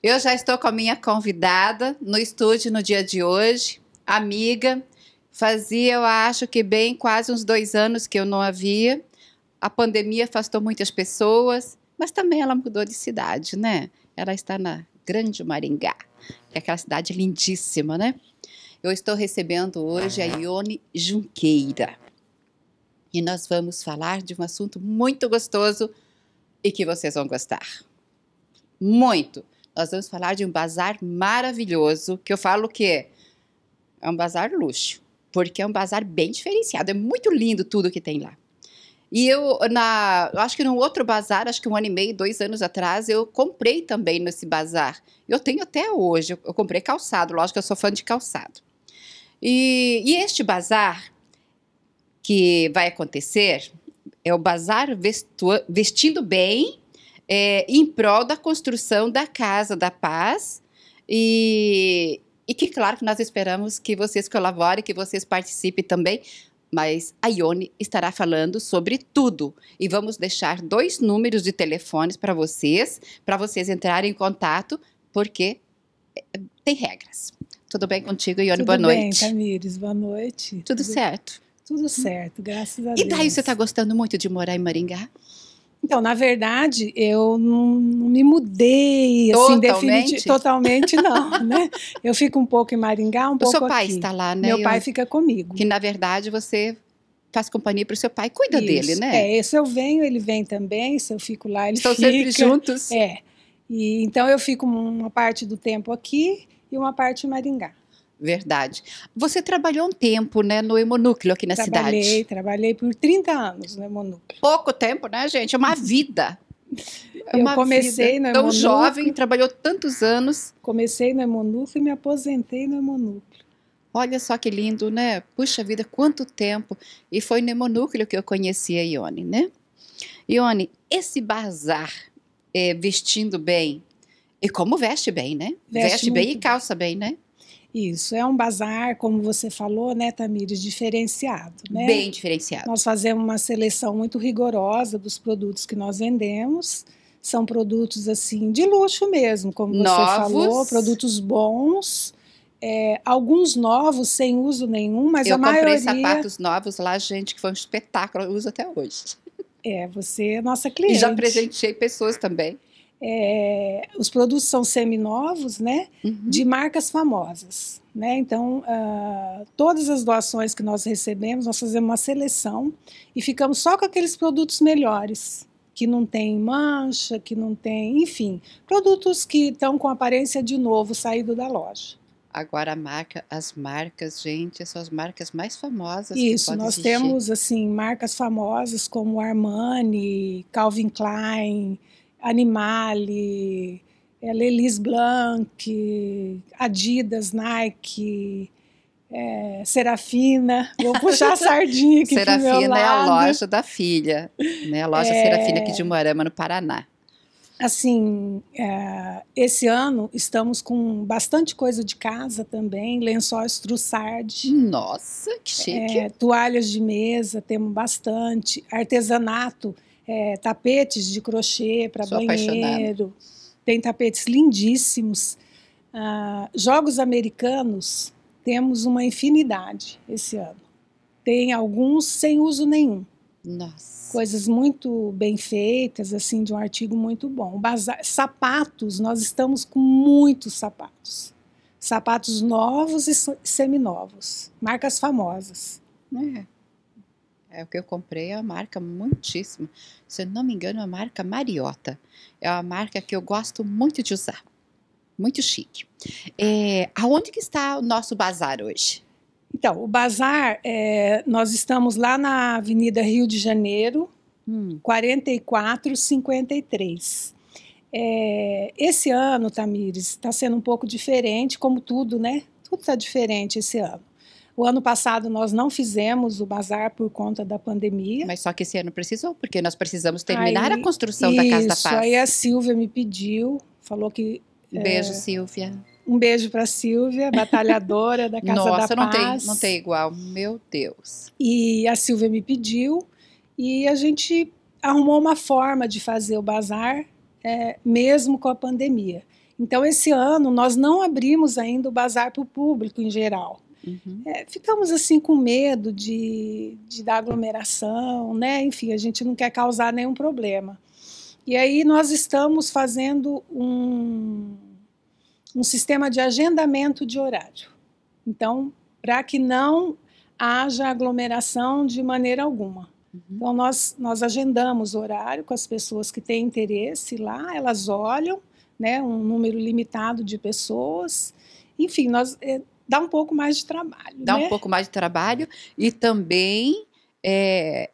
Eu já estou com a minha convidada no estúdio no dia de hoje, amiga. Fazia, eu acho que bem quase uns dois anos que eu não a via. A pandemia afastou muitas pessoas, mas também ela mudou de cidade, né? Ela está na Grande Maringá, que é aquela cidade lindíssima, né? Eu estou recebendo hoje a Ione Junqueira. E nós vamos falar de um assunto muito gostoso e que vocês vão gostar. Muito! nós vamos falar de um bazar maravilhoso, que eu falo que é um bazar luxo, porque é um bazar bem diferenciado, é muito lindo tudo que tem lá. E eu, na, acho que num outro bazar, acho que um ano e meio, dois anos atrás, eu comprei também nesse bazar. Eu tenho até hoje, eu, eu comprei calçado, lógico que eu sou fã de calçado. E, e este bazar que vai acontecer é o Bazar Vestu Vestindo Bem é, em prol da construção da Casa da Paz e, e que, claro, que nós esperamos que vocês colaborem, que vocês participem também, mas a Ione estará falando sobre tudo. E vamos deixar dois números de telefones para vocês, para vocês entrarem em contato, porque é, tem regras. Tudo bem contigo, Ione? Tudo boa bem, noite. Tudo bem, Tamires. Boa noite. Tudo, tudo certo? Tudo certo, graças a e Deus. E daí você está gostando muito de morar em Maringá? Então, na verdade, eu não, me mudei assim, definitivamente. Totalmente não, né? Eu fico um pouco em Maringá, um o pouco aqui. seu pai aqui. está lá, né? Meu eu, pai fica comigo. Que, na verdade, você faz companhia para o seu pai, cuida Isso, dele, né? É, se eu venho, ele vem também, se eu fico lá, ele Estão fica. sempre juntos. É. E, então, eu fico uma parte do tempo aqui e uma parte em Maringá. Verdade. Você trabalhou um tempo, né, no hemonúcleo aqui na trabalhei, cidade. Trabalhei, trabalhei por 30 anos no hemonúcleo. Pouco tempo, né, gente? É uma vida. É uma eu comecei vida no tão jovem, trabalhou tantos anos. Comecei no hemonúcleo e me aposentei no hemonúcleo. Olha só que lindo, né? Puxa vida, quanto tempo. E foi no hemonúcleo que eu conheci a Ione, né? Ione, esse bazar é, vestindo bem, e como veste bem, né? Veste, veste bem e calça bem né? Isso, é um bazar, como você falou, né, Tamires, diferenciado. Né? Bem diferenciado. Nós fazemos uma seleção muito rigorosa dos produtos que nós vendemos. São produtos, assim, de luxo mesmo, como novos. você falou, produtos bons. É, alguns novos sem uso nenhum, mas Eu a maioria... Eu comprei sapatos novos lá, gente, que foi um espetáculo, eu uso até hoje. É, você é nossa cliente. E já presenteei pessoas também é, os produtos são seminovos, né, uhum. de marcas famosas, né, então uh, todas as doações que nós recebemos, nós fazemos uma seleção e ficamos só com aqueles produtos melhores, que não tem mancha, que não tem, enfim, produtos que estão com aparência de novo saído da loja. Agora a marca, as marcas, gente, são as marcas mais famosas. Isso, nós existir. temos assim marcas famosas como Armani, Calvin Klein, Animale, é, Lelis Blanc, Adidas, Nike, é, Serafina, vou puxar a sardinha aqui Serafina é a loja da filha, né? A loja é, Serafina aqui de Moarama, no Paraná. Assim, é, esse ano estamos com bastante coisa de casa também, lençóis trussardi. Nossa, que é, chique! toalhas de mesa, temos bastante. Artesanato, é, tapetes de crochê para banheiro. Apaixonada. Tem tapetes lindíssimos. Ah, jogos americanos temos uma infinidade esse ano. Tem alguns sem uso nenhum. Nossa. Coisas muito bem feitas, assim, de um artigo muito bom. Baza sapatos, nós estamos com muitos sapatos. Sapatos novos e seminovos, marcas famosas. É. É o que eu comprei, é uma marca muitíssima. Se eu não me engano, é uma marca Mariota. É uma marca que eu gosto muito de usar. Muito chique. É, aonde que está o nosso bazar hoje? Então, o bazar, é, nós estamos lá na Avenida Rio de Janeiro, hum. 4453. É, esse ano, Tamires, está sendo um pouco diferente, como tudo, né? Tudo está diferente esse ano. O ano passado nós não fizemos o bazar por conta da pandemia. Mas só que esse ano precisou, porque nós precisamos terminar aí, a construção isso, da Casa da Paz. Aí a Silvia me pediu, falou que. Beijo, é, Silvia. Um beijo para Silvia, batalhadora da Casa Nossa, da não Paz. Nossa, não tem igual, meu Deus. E a Silvia me pediu e a gente arrumou uma forma de fazer o bazar, é, mesmo com a pandemia. Então, esse ano, nós não abrimos ainda o bazar para o público em geral. Uhum. É, ficamos assim com medo de, de dar aglomeração, né? Enfim, a gente não quer causar nenhum problema. E aí nós estamos fazendo um, um sistema de agendamento de horário. Então, para que não haja aglomeração de maneira alguma. Uhum. Então, nós, nós agendamos horário com as pessoas que têm interesse lá, elas olham, né, um número limitado de pessoas. Enfim, nós é, dá um pouco mais de trabalho. Dá né? um pouco mais de trabalho e também é,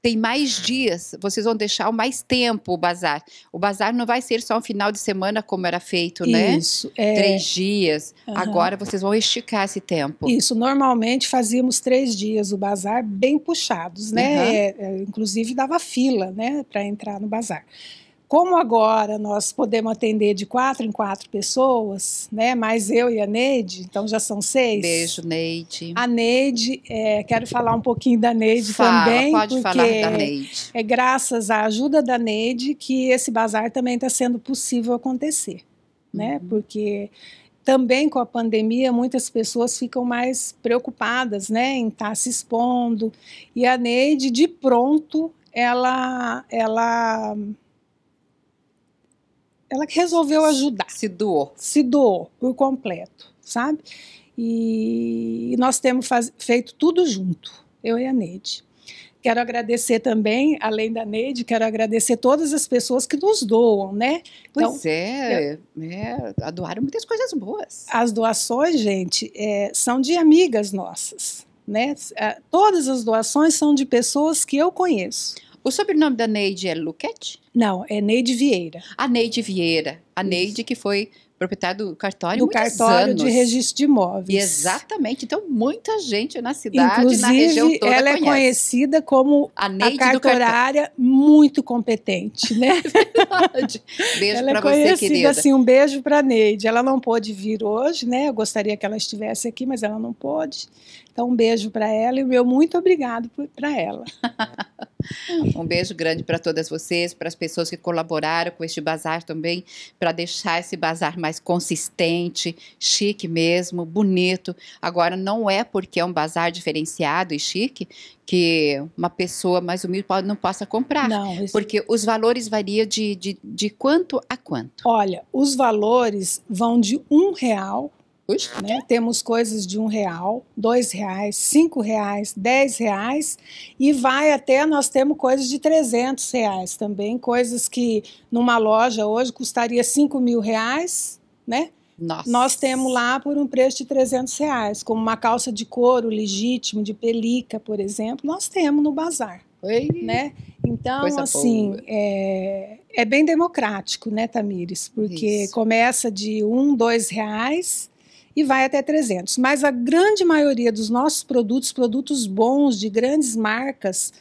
tem mais dias, vocês vão deixar mais tempo o bazar. O bazar não vai ser só um final de semana como era feito, né? Isso. É... Três dias. Uhum. Agora vocês vão esticar esse tempo. Isso. Normalmente fazíamos três dias o bazar bem puxados, né? Uhum. É, inclusive dava fila, né, para entrar no bazar. Como agora nós podemos atender de quatro em quatro pessoas, né? Mais eu e a Neide, então já são seis. Beijo, Neide. A Neide, é, quero falar um pouquinho da Neide Fala, também. Pode falar da Neide. É graças à ajuda da Neide que esse bazar também está sendo possível acontecer, né? uhum. né? Porque também com a pandemia, muitas pessoas ficam mais preocupadas, né, em estar tá se expondo. E a Neide, de pronto, ela, ela ela resolveu ajudar. Se doou. Se doou por completo, sabe? E nós temos faz, feito tudo junto, eu e a Neide. Quero agradecer também, além da Neide, quero agradecer todas as pessoas que nos doam, né? Então, pois então, é, eu, é, doaram muitas coisas boas. As doações, gente, é, são de amigas nossas, né? É, todas as doações são de pessoas que eu conheço. O sobrenome da Neide é Luquete? Não, é Neide Vieira. A Neide Vieira. A Isso. Neide que foi proprietária do cartório do cartório anos. de registro de imóveis. E exatamente. Então, muita gente na cidade, Inclusive, na região toda ela é conhece. é conhecida como a, Neide a cartorária muito competente, né? É verdade. Beijo para é você, querida. assim, um beijo para Neide. Ela não pôde vir hoje, né? Eu gostaria que ela estivesse aqui, mas ela não pôde. Então, um beijo para ela e o meu muito obrigado para ela. Um beijo grande para todas vocês, para as pessoas que colaboraram com este bazar também, para deixar esse bazar mais consistente, chique mesmo, bonito. Agora, não é porque é um bazar diferenciado e chique que uma pessoa mais humilde pode, não possa comprar. Não, isso... Porque os valores variam de, de, de quanto a quanto. Olha, os valores vão de um real né? Temos coisas de um real, dois reais, cinco reais, dez reais e vai até nós temos coisas de trezentos reais também, coisas que numa loja hoje custaria cinco mil reais, né? Nossa. Nós temos lá por um preço de 300 reais, como uma calça de couro legítimo, de pelica, por exemplo, nós temos no bazar. Oi. Né? Então, Coisa assim, é, é, bem democrático, né, Tamires? Porque Isso. começa de um, dois reais, e vai até 300. Mas a grande maioria dos nossos produtos, produtos bons de grandes marcas,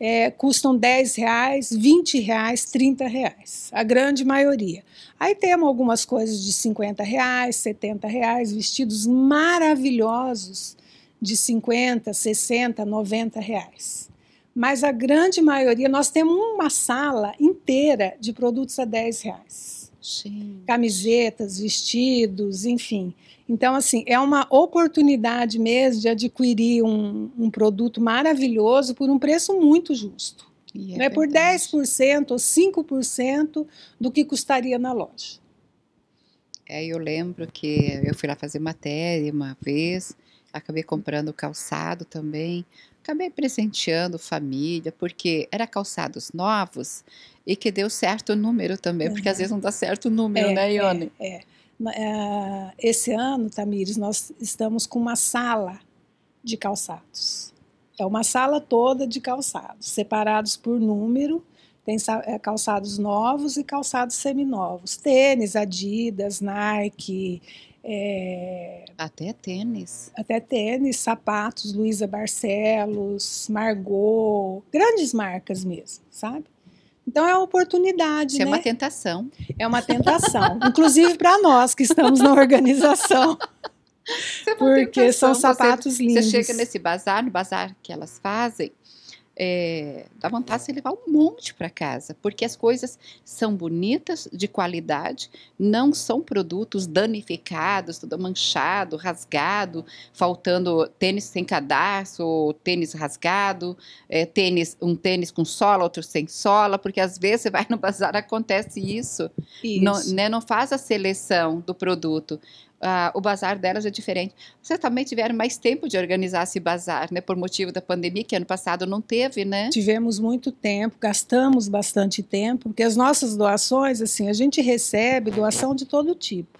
é, custam 10 reais, 20 reais, 30 reais, a grande maioria. Aí temos algumas coisas de 50 reais, 70 reais, vestidos maravilhosos de 50, 60, 90 reais. Mas a grande maioria, nós temos uma sala inteira de produtos a 10 reais. Sim. camisetas, vestidos, enfim. Então, assim, é uma oportunidade mesmo de adquirir um, um produto maravilhoso por um preço muito justo. E é né? Por 10% ou 5% do que custaria na loja. É, eu lembro que eu fui lá fazer matéria uma vez, acabei comprando calçado também, acabei tá presenteando família, porque era calçados novos e que deu certo número também, uhum. porque às vezes não dá certo número, é, né, é, Ione? É, é. Esse ano, Tamires, nós estamos com uma sala de calçados. É uma sala toda de calçados, separados por número. Tem eh, calçados novos e calçados seminovos. Tênis, Adidas, Nike, é... Até tênis. Até tênis, sapatos, Luísa Barcelos, Margot, grandes marcas mesmo, sabe? Então é uma oportunidade, Isso né? é uma né? tentação. É uma tentação, inclusive para nós que estamos na organização. Você é porque são sapatos você, lindos. Você chega nesse bazar, no bazar que elas fazem, é, dá vontade de levar um monte para casa, porque as coisas são bonitas, de qualidade, não são produtos danificados, tudo manchado, rasgado, faltando tênis sem cadastro, tênis rasgado, é, tênis, um tênis com sola, outro sem sola, porque às vezes você vai no bazar acontece isso, isso. Não, né, não faz a seleção do produto. Ah, o bazar delas é diferente. Vocês também tiveram mais tempo de organizar esse bazar, né? Por motivo da pandemia, que ano passado não teve, né? Tivemos muito tempo, gastamos bastante tempo, porque as nossas doações, assim, a gente recebe doação de todo tipo.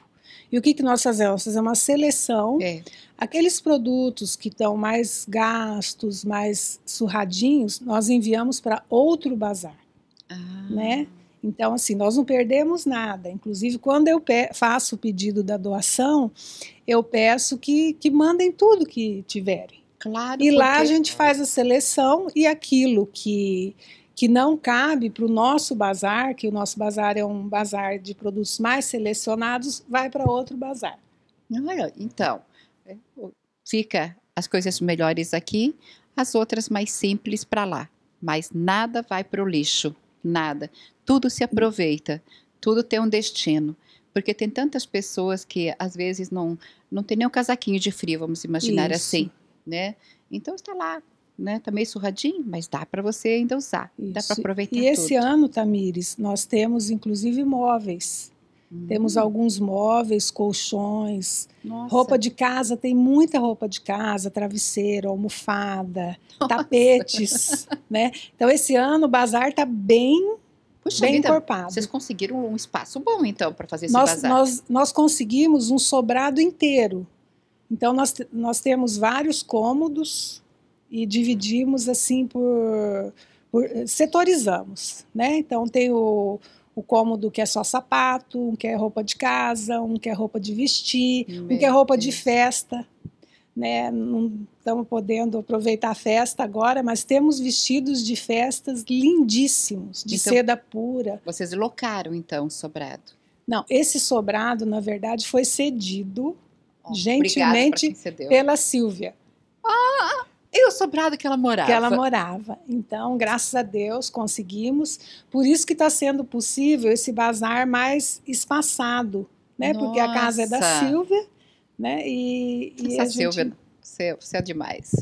E o que, que nós fazemos? Nós fazemos uma seleção. É. Aqueles produtos que estão mais gastos, mais surradinhos, nós enviamos para outro bazar. Ah. Né? Então, assim, nós não perdemos nada. Inclusive, quando eu faço o pedido da doação, eu peço que, que mandem tudo que tiverem. Claro. E porque... lá a gente faz a seleção e aquilo que, que não cabe para o nosso bazar, que o nosso bazar é um bazar de produtos mais selecionados, vai para outro bazar. Então, é, fica as coisas melhores aqui, as outras mais simples para lá. Mas nada vai para o lixo, nada tudo se aproveita, tudo tem um destino. Porque tem tantas pessoas que às vezes não não tem nem um casaquinho de frio, vamos imaginar Isso. assim, né? Então está lá, né? Está meio surradinho, mas dá para você ainda usar, Isso. dá para aproveitar. E tudo. esse ano, Tamires, nós temos inclusive móveis. Hum. Temos alguns móveis, colchões, Nossa. roupa de casa, tem muita roupa de casa, travesseiro, almofada, Nossa. tapetes, né? Então esse ano o bazar tá bem Puxa, bem vida, encorpado. Vocês conseguiram um espaço bom, então, para fazer esse nós, bazar. Nós, nós conseguimos um sobrado inteiro. Então, nós, nós temos vários cômodos e dividimos, assim, por, por eh, setorizamos, né? Então, tem o, o cômodo que é só sapato, um que é roupa de casa, um que é roupa de vestir, Meu um que é roupa Deus. de festa né? Não estamos podendo aproveitar a festa agora, mas temos vestidos de festas lindíssimos, de então, seda pura. Vocês locaram então o sobrado? Não, esse sobrado, na verdade, foi cedido oh, gentilmente pela Silvia. Ah! E o sobrado que ela morava? Que ela morava. Então, graças a Deus, conseguimos. Por isso que está sendo possível esse bazar mais espaçado, né? Nossa. Porque a casa é da Silvia né? E, e a Silvia, gente... você, você é demais.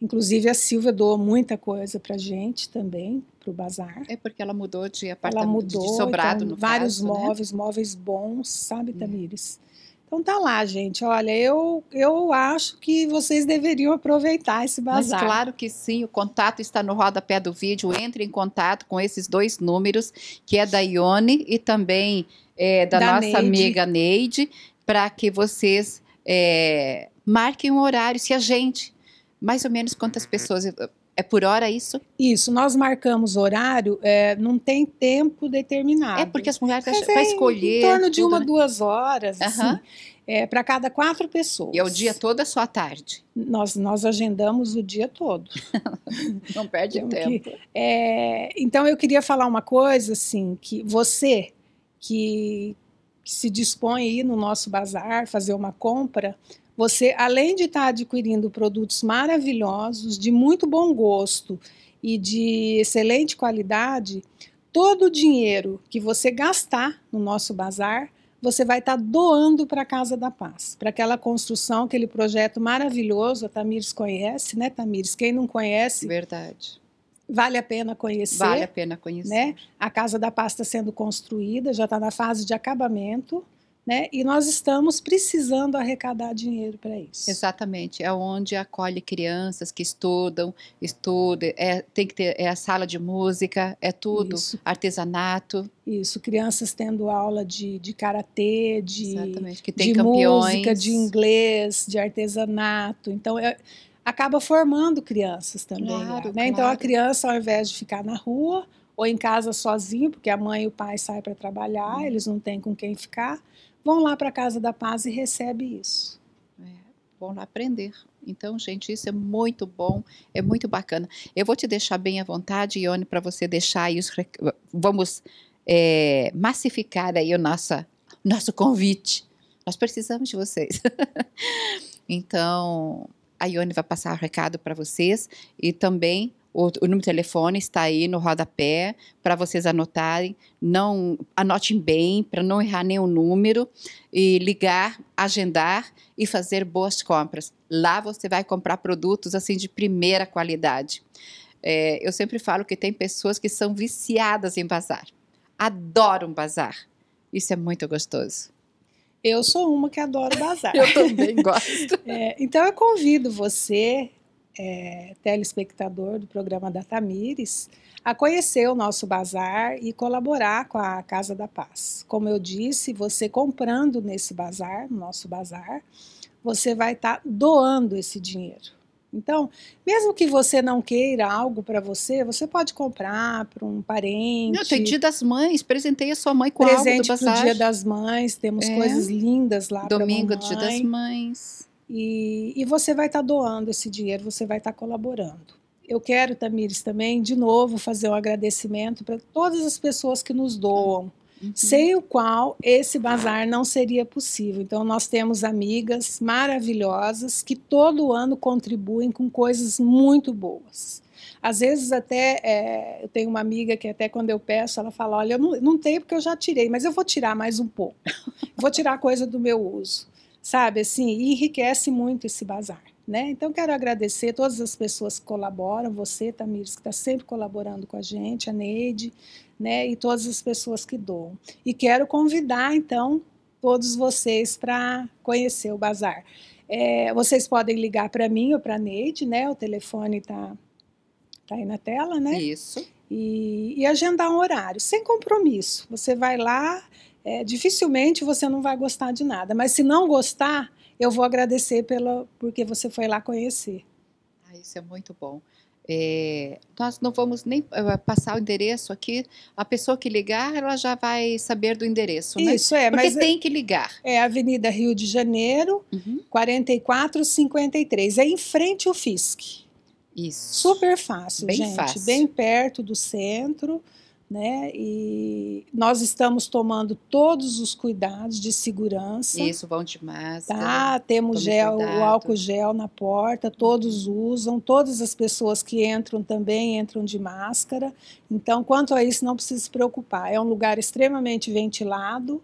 Inclusive, a Silvia doa muita coisa para gente também, para o bazar. É porque ela mudou de apartamento, ela mudou, de então, sobrado, então, no Vários caso, né? móveis, né? móveis bons, sabe, é. Tamires? É. Então tá lá, gente. Olha, eu, eu acho que vocês deveriam aproveitar esse bazar. Mas claro que sim, o contato está no rodapé do vídeo. Entre em contato com esses dois números, que é da Ione e também é, da, da nossa Neide. amiga Neide, para que vocês é, marquem um horário, se a gente, mais ou menos quantas uhum. pessoas é, é por hora isso? Isso, nós marcamos horário, é, não tem tempo determinado. É porque as mulheres para é escolher. Em torno de uma, né? duas horas, uhum. assim, é, para cada quatro pessoas. E é o dia todo ou é só a tarde? Nós, nós agendamos o dia todo. não perde então, tempo. Que, é, então eu queria falar uma coisa, assim, que você que que se dispõe a ir no nosso bazar, fazer uma compra, você, além de estar tá adquirindo produtos maravilhosos, de muito bom gosto e de excelente qualidade, todo o dinheiro que você gastar no nosso bazar, você vai estar tá doando para a Casa da Paz, para aquela construção, aquele projeto maravilhoso, a Tamires conhece, né, Tamires? Quem não conhece? Verdade. Vale a pena conhecer. Vale a pena conhecer. Né? A casa da pasta sendo construída, já está na fase de acabamento. Né? E nós estamos precisando arrecadar dinheiro para isso. Exatamente, é onde acolhe crianças que estudam, estuda, é, tem que ter é a sala de música, é tudo isso. artesanato. Isso, crianças tendo aula de, de karatê, de, que tem de campeões. música, de inglês, de artesanato. Então é, acaba formando crianças também. Né? Claro, né? claro. Então a criança, ao invés de ficar na rua ou em casa sozinha, porque a mãe e o pai saem para trabalhar, uhum. eles não têm com quem ficar, vão lá para a Casa da Paz e recebem isso. É, vão lá aprender. Então, gente, isso é muito bom, é muito bacana. Eu vou te deixar bem à vontade, Ione, para você deixar aí os. Vamos é, massificar aí o nosso nosso convite. Nós precisamos de vocês. então, a Ione vai passar o recado para vocês e também o, o, número de telefone está aí no rodapé para vocês anotarem. Não anotem bem para não errar nenhum número e ligar, agendar e fazer boas compras. Lá você vai comprar produtos assim de primeira qualidade. É, eu sempre falo que tem pessoas que são viciadas em bazar, adoram bazar. Isso é muito gostoso. Eu sou uma que adoro bazar. eu também gosto. É, então eu convido você, é, telespectador do programa da Tamires, a conhecer o nosso bazar e colaborar com a Casa da Paz. Como eu disse, você comprando nesse bazar, nosso bazar, você vai estar tá doando esse dinheiro. Então, mesmo que você não queira algo para você, você pode comprar para um parente. Não, tem Dia das Mães, presentei a sua mãe com Presente algo do Presente Dia das Mães, temos é. coisas lindas lá Domingo, Dia das Mães. E, e você vai estar tá doando esse dinheiro, você vai estar tá colaborando. Eu quero, Tamires, também, de novo, fazer um agradecimento para todas as pessoas que nos doam. Ah uhum. sem o qual esse bazar não seria possível. Então, nós temos amigas maravilhosas que todo ano contribuem com coisas muito boas. Às vezes até é, eu tenho uma amiga que até quando eu peço, ela fala, olha, eu não, não tenho porque eu já tirei, mas eu vou tirar mais um pouco. vou tirar coisa do meu uso, sabe? Assim, e enriquece muito esse bazar. Né? Então, quero agradecer todas as pessoas que colaboram, você, Tamires, que está sempre colaborando com a gente, a Neide, né? e todas as pessoas que doam. E quero convidar, então, todos vocês para conhecer o Bazar. É, vocês podem ligar para mim ou para a Neide, né? o telefone está tá aí na tela, né? Isso. E, e agendar um horário, sem compromisso. Você vai lá, é, dificilmente você não vai gostar de nada. Mas se não gostar, eu vou agradecer pelo porque você foi lá conhecer. Ah, isso é muito bom. É, nós não vamos nem eh, passar o endereço aqui. A pessoa que ligar, ela já vai saber do endereço, né? Isso é, Porque mas é tem que ligar. É Avenida Rio de Janeiro, uhum. 4453. É em frente ao FISC. Isso. Super fácil, bem gente. Fácil. Bem perto do centro né? E nós estamos tomando todos os cuidados de segurança. Isso, vão de máscara. Tá, temos gel, o álcool gel na porta, todos usam, todas as pessoas que entram também entram de máscara. Então, quanto a isso, não precisa se preocupar. É um lugar extremamente ventilado.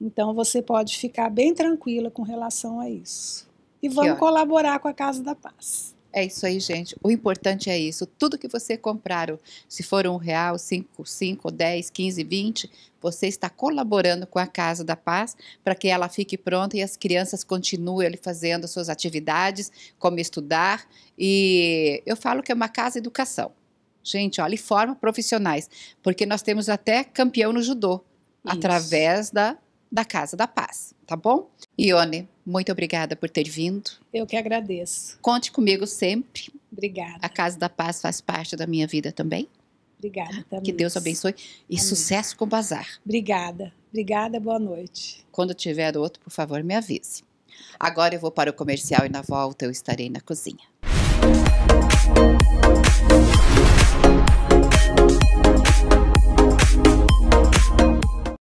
Então, você pode ficar bem tranquila com relação a isso. E vamos colaborar com a Casa da Paz. É isso aí, gente. O importante é isso. Tudo que você comprar, se for um real, cinco, cinco, dez, quinze, vinte, você está colaborando com a Casa da Paz para que ela fique pronta e as crianças continuem ali fazendo suas atividades, como estudar. E eu falo que é uma casa educação. Gente, olha, e forma profissionais, porque nós temos até campeão no judô, isso. através da, da Casa da Paz, tá bom? Ione, muito obrigada por ter vindo. Eu que agradeço. Conte comigo sempre. Obrigada. A Casa da Paz faz parte da minha vida também. Obrigada tá? também. Que Deus abençoe e Amém. sucesso com o bazar. Obrigada. Obrigada, boa noite. Quando tiver outro, por favor, me avise. Agora eu vou para o comercial e na volta eu estarei na cozinha.